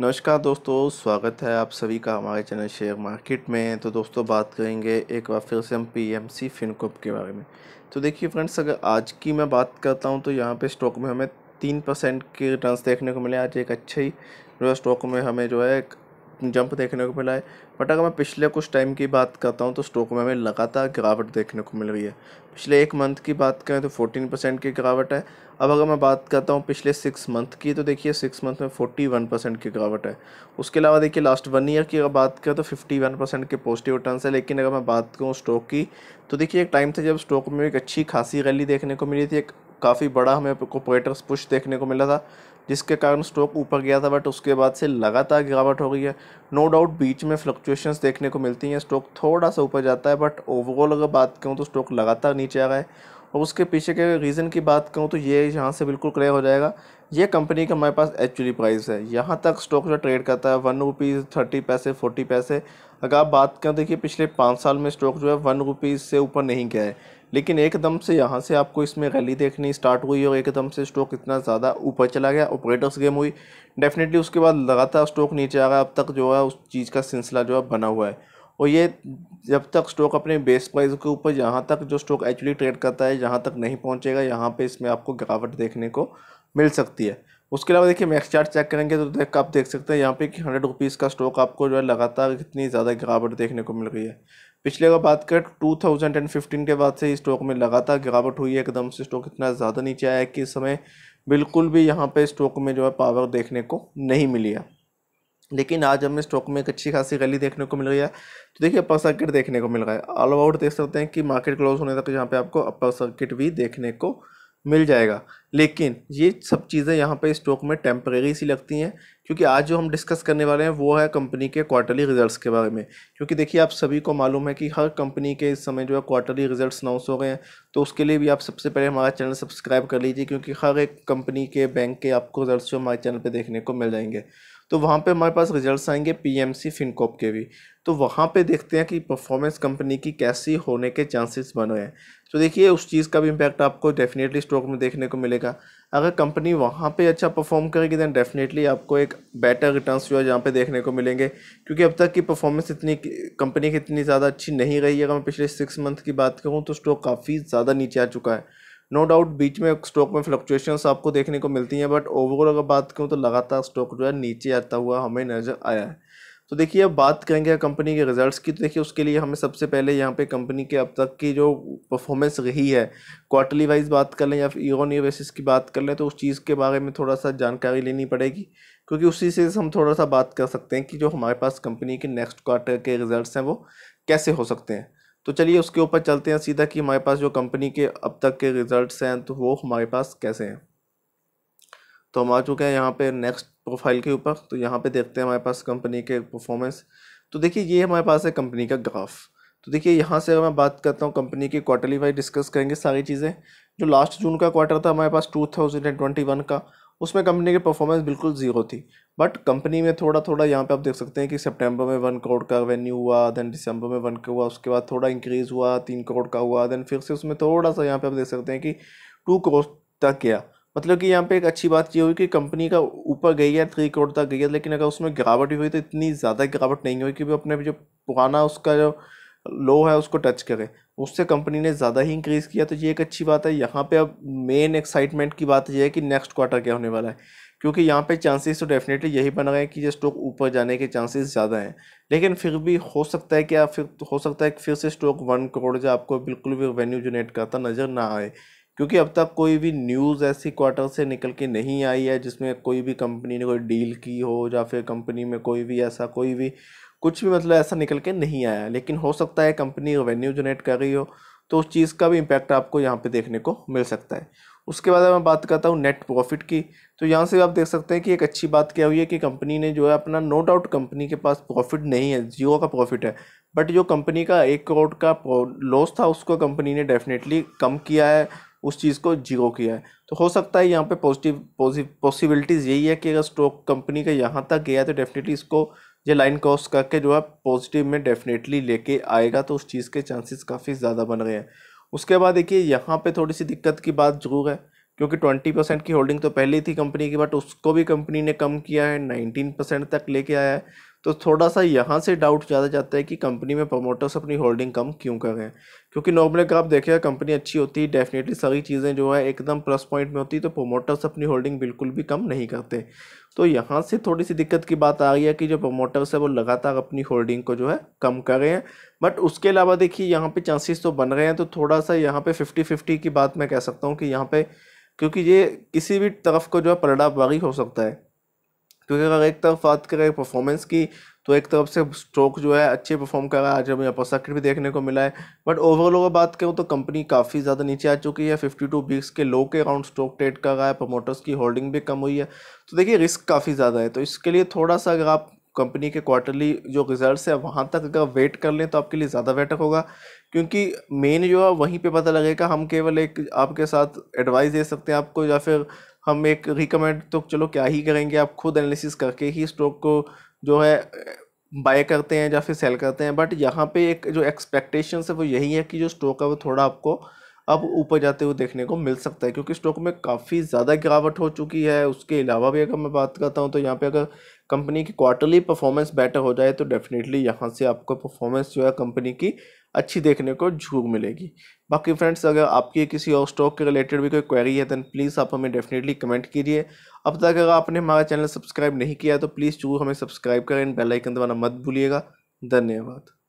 नमस्कार दोस्तों स्वागत है आप सभी का हमारे चैनल शेयर मार्केट में तो दोस्तों बात करेंगे एक बार फिर से हम पीएमसी फिनकोप के बारे में तो देखिए फ्रेंड्स अगर आज की मैं बात करता हूँ तो यहाँ पे स्टॉक में हमें तीन परसेंट के रिटर्न देखने को मिले आज एक अच्छे जो स्टॉक में हमें जो है एक जंप देखने को मिला है बट अगर मैं पिछले कुछ टाइम की बात करता हूँ तो स्टॉक में हमें लगातार गिरावट देखने को मिल रही है पिछले एक मंथ की बात करें तो फोर्टीन परसेंट की गिरावट है अब अगर मैं बात करता हूँ पिछले सिक्स मंथ की तो देखिए सिक्स मंथ में फोर्टी वन परसेंट की गिरावट है उसके अलावा देखिए लास्ट वन ईयर की अगर बात करें तो फिफ्टी वन परसेंट के पॉजिटिव रिटर्न है लेकिन अगर मैं बात करूँ स्टॉक की तो देखिए एक टाइम था जब स्टॉक में एक अच्छी खासी रैली देखने को मिली थी एक काफ़ी बड़ा हमें कोपरेटर्स पुश देखने को मिला था जिसके कारण स्टॉक ऊपर गया था बट उसके बाद से लगातार गिरावट हो गई है नो डाउट बीच में फ्लक्चुएशंस देखने को मिलती हैं स्टॉक थोड़ा सा ऊपर जाता है बट ओवरऑल अगर बात करूँ तो स्टॉक लगातार नीचे आ रहा है और उसके पीछे के रीज़न की बात करूँ तो ये यहाँ से बिल्कुल क्लियर हो जाएगा ये कंपनी का हमारे पास एक्चुअली प्राइस है यहाँ तक स्टॉक जो ट्रेड करता है वन रुपीज़ थर्टी पैसे फोर्टी पैसे अगर आप बात करें देखिए पिछले पाँच साल में स्टॉक जो है वन रुपीज़ से ऊपर नहीं गया है लेकिन एकदम से यहाँ से आपको इसमें रैली देखनी स्टार्ट हुई और एकदम से स्टॉक इतना ज़्यादा ऊपर चला गया ऑपरेटर्स गेम हुई डेफिनेटली उसके बाद लगातार स्टॉक नीचे आ गया अब तक जो है उस चीज़ का सिलसिला जो है बना हुआ है और ये जब तक स्टॉक अपने बेस प्राइस के ऊपर जहाँ तक जो स्टॉक एक्चुअली ट्रेड करता है जहाँ तक नहीं पहुँचेगा यहाँ पे इसमें आपको गिरावट देखने को मिल सकती है उसके अलावा देखिए मैक्स चार्ट चेक करेंगे तो देख आप देख सकते हैं यहाँ पे कि हंड्रेड रुपीज़ का स्टॉक आपको जो है लगातार कितनी ज़्यादा गिरावट देखने को मिल रही है पिछले अगर बात करें टू थाउजेंड एंड फिफ्टीन के बाद से स्टॉक में लगातार गिरावट हुई है एकदम से स्टॉक इतना ज़्यादा नीचे आया है कि इस समय बिल्कुल भी यहाँ पे स्टॉक में जो है पावर देखने को नहीं मिली है लेकिन आज हमें स्टॉक में एक अच्छी खासी गली देखने को मिल गई है तो देखिए अपर सर्किट देखने को मिल रहा है ऑल ओवर देख सकते हैं कि मार्केट क्लोज होने तक यहाँ पे आपको अपर सर्किट भी देखने को मिल जाएगा लेकिन ये सब चीज़ें यहाँ पे स्टॉक में टेम्परेरी सी लगती हैं क्योंकि आज जो हम डिस्कस करने वाले हैं वो है कंपनी के क्वार्टरली रिजल्ट्स के बारे में क्योंकि देखिए आप सभी को मालूम है कि हर कंपनी के इस समय जो है क्वार्टरली रिजल्ट्स अनाउंस हो गए हैं तो उसके लिए भी आप सबसे पहले हमारा चैनल सब्सक्राइब कर लीजिए क्योंकि हर एक कंपनी के बैंक के आपको रिजल्ट जो हमारे चैनल पर देखने को मिल जाएंगे तो वहाँ पे हमारे पास रिजल्ट्स आएंगे पीएमसी फिनकॉप के भी तो वहाँ पे देखते हैं कि परफॉर्मेंस कंपनी की कैसी होने के चांसेस बने हैं तो देखिए उस चीज़ का भी इम्पैक्ट आपको डेफिनेटली स्टॉक में देखने को मिलेगा अगर कंपनी वहाँ पे अच्छा परफॉर्म करेगी दैन डेफिनेटली आपको एक बेटर रिटर्न्स जो है जहाँ पर देखने को मिलेंगे क्योंकि अब तक की परफॉर्मेंस इतनी कंपनी की इतनी ज़्यादा अच्छी नहीं रही है अगर मैं पिछले सिक्स मंथ की बात करूँ तो स्टॉक काफ़ी ज़्यादा नीचे आ चुका है नो डाउट बीच में स्टॉक में फ्लक्चुएशंस आपको देखने को मिलती हैं बट ओवरऑल अगर बात करूँ तो लगातार स्टॉक जो है नीचे आता हुआ हमें नज़र आया है तो देखिए अब बात करेंगे कंपनी के रिजल्ट्स की तो देखिए उसके लिए हमें सबसे पहले यहाँ पे कंपनी के अब तक की जो परफॉर्मेंस रही है क्वार्टरली वाइज बात कर लें या फिर ईयर ऑन ईयर बेसिस की बात कर लें तो उस चीज़ के बारे में थोड़ा सा जानकारी लेनी पड़ेगी क्योंकि उसी से हम थोड़ा सा बात कर सकते हैं कि जो हमारे पास कंपनी के नेक्स्ट क्वार्टर के रिजल्ट हैं वो कैसे हो सकते हैं तो चलिए उसके ऊपर चलते हैं सीधा कि हमारे पास जो कंपनी के अब तक के रिजल्ट्स हैं तो वो हमारे पास कैसे हैं तो हम आ चुके हैं यहाँ पे नेक्स्ट प्रोफाइल के ऊपर तो यहाँ पे देखते हैं हमारे पास कंपनी के परफॉर्मेंस तो देखिए ये हमारे पास है कंपनी का ग्राफ तो देखिए यहाँ से मैं बात करता हूँ कंपनी की क्वार्टरली वाइज डिस्कस करेंगे सारी चीज़ें जो लास्ट जून का क्वार्टर था हमारे पास two thousand and twenty one का उसमें कंपनी की परफॉर्मेंस बिल्कुल ज़ीरो थी बट कंपनी में थोड़ा थोड़ा यहाँ पे आप देख सकते हैं कि सितंबर में वन करोड़ का रेवेन्यू हुआ देन दिसंबर में वन करोड़ हुआ उसके बाद थोड़ा इंक्रीज़ हुआ तीन करोड़ का हुआ देन फिर से उसमें थोड़ा सा यहाँ पे आप देख सकते हैं कि टू करोड़ तक गया मतलब कि यहाँ पे एक अच्छी बात ये हुई कि कंपनी का ऊपर गई है थ्री करोड़ तक गई है लेकिन अगर उसमें गिरावट भी हुई तो इतनी ज़्यादा गिरावट नहीं हुई कि वो अपने जो पुराना उसका जो लो है उसको टच करे उससे कंपनी ने ज़्यादा ही इंक्रीज़ किया तो ये एक अच्छी बात है यहाँ पे अब मेन एक्साइटमेंट की बात यह है कि नेक्स्ट क्वार्टर क्या होने वाला है क्योंकि यहाँ पे चांसेस तो डेफिनेटली यही बन गए कि ये स्टॉक ऊपर जाने के चांसेस ज़्यादा हैं लेकिन फिर भी हो सकता है कि आप फिर हो सकता है कि फिर से स्टॉक वन करोड़ जो आपको बिल्कुल भी रेवेन्यू जनरेट करता नज़र ना आए क्योंकि अब तक कोई भी न्यूज़ ऐसी क्वार्टर से निकल के नहीं आई है जिसमें कोई भी कंपनी ने कोई डील की हो या फिर कंपनी में कोई भी ऐसा कोई भी कुछ भी मतलब ऐसा निकल के नहीं आया लेकिन हो सकता है कंपनी रेवेन्यू जनरेट कर रही हो तो उस चीज़ का भी इम्पैक्ट आपको यहाँ पे देखने को मिल सकता है उसके बाद मैं बात करता हूँ नेट प्रॉफिट की तो यहाँ से आप देख सकते हैं कि एक अच्छी बात क्या हुई है कि कंपनी ने जो है अपना नो डाउट कंपनी के पास प्रॉफिट नहीं है जियो का प्रॉफिट है बट जो कंपनी का एक करोड़ का लॉस था उसको कंपनी ने डेफिनेटली कम किया है उस चीज़ को जीरो किया है तो हो सकता है यहाँ पे पॉजिटिव पॉसिबिलिटीज़ यही है कि अगर स्टॉक कंपनी का यहाँ तक गया तो डेफिनेटली इसको ये लाइन क्रॉस करके जो है पॉजिटिव में डेफिनेटली लेके आएगा तो उस चीज़ के चांसेस काफ़ी ज़्यादा बन गए हैं उसके बाद देखिए यहाँ पे थोड़ी सी दिक्कत की बात जरूर है क्योंकि ट्वेंटी परसेंट की होल्डिंग तो पहले ही थी कंपनी की बट उसको भी कंपनी ने कम किया है नाइनटीन परसेंट तक लेके आया है तो थोड़ा सा यहाँ से डाउट ज़्यादा जाता है कि कंपनी में प्रमोटर्स अपनी होल्डिंग कम क्यों कर रहे हैं क्योंकि नॉर्मली अगर आप देखिएगा कंपनी अच्छी होती है डेफिनेटली सारी चीज़ें जो है एकदम प्लस पॉइंट में होती तो प्रोमोटर्स अपनी होल्डिंग बिल्कुल भी कम नहीं करते तो यहाँ से थोड़ी सी दिक्कत की बात आ रही है कि जो प्रोमोटर्स है वो लगातार अपनी होल्डिंग को जो है कम कर रहे हैं बट उसके अलावा देखिए यहाँ पर चांसेस तो बन रहे हैं तो थोड़ा सा यहाँ पर फिफ्टी फिफ्टी की बात मैं कह सकता हूँ कि यहाँ पर क्योंकि ये किसी भी तरफ को जो है पलड़ाबारी हो सकता है क्योंकि तो अगर एक तरफ बात करें परफॉर्मेंस की तो एक तरफ से स्ट्रोक जो है अच्छे परफॉर्म कर रहा है आज हमें अपर सर्किट भी देखने को मिला है बट ओवरऑल अगर बात करूँ तो कंपनी काफ़ी ज़्यादा नीचे आ चुकी है फिफ्टी टू बीस के लो के अराउंड स्ट्रोक ट्रेड कर रहा है प्रमोटर्स की होल्डिंग भी कम हुई है तो देखिए रिस्क काफ़ी ज़्यादा है तो इसके लिए थोड़ा सा अगर आप कंपनी के क्वार्टरली जो रिजल्ट्स है वहाँ तक अगर वेट कर लें तो आपके लिए ज़्यादा बेटर होगा क्योंकि मेन जो है वहीं पे पता लगेगा हम केवल एक आपके साथ एडवाइस दे सकते हैं आपको या फिर हम एक रिकमेंड तो चलो क्या ही करेंगे आप खुद एनालिसिस करके ही स्टॉक को जो है बाय करते हैं या फिर सेल करते हैं बट यहाँ पे एक जो एक्सपेक्टेशन है वो यही है कि जो स्टॉक है वो थोड़ा आपको अब ऊपर जाते हुए देखने को मिल सकता है क्योंकि स्टॉक में काफ़ी ज़्यादा गिरावट हो चुकी है उसके अलावा भी अगर मैं बात करता हूँ तो यहाँ पे अगर कंपनी की क्वार्टरली परफॉर्मेंस बेटर हो जाए तो डेफिनेटली यहाँ से आपको परफॉर्मेंस जो है कंपनी की अच्छी देखने को झूक मिलेगी बाकी फ्रेंड्स अगर आपकी किसी और स्टॉक के रिलेटेड भी कोई क्वेरी है दैन प्लीज़ आप हमें डेफिनेटली कमेंट कीजिए अब तक अगर आपने हमारा चैनल सब्सक्राइब नहीं किया तो प्लीज़ जरूर हमें सब्सक्राइब करें बेलाइकन दबाना मत भूलिएगा धन्यवाद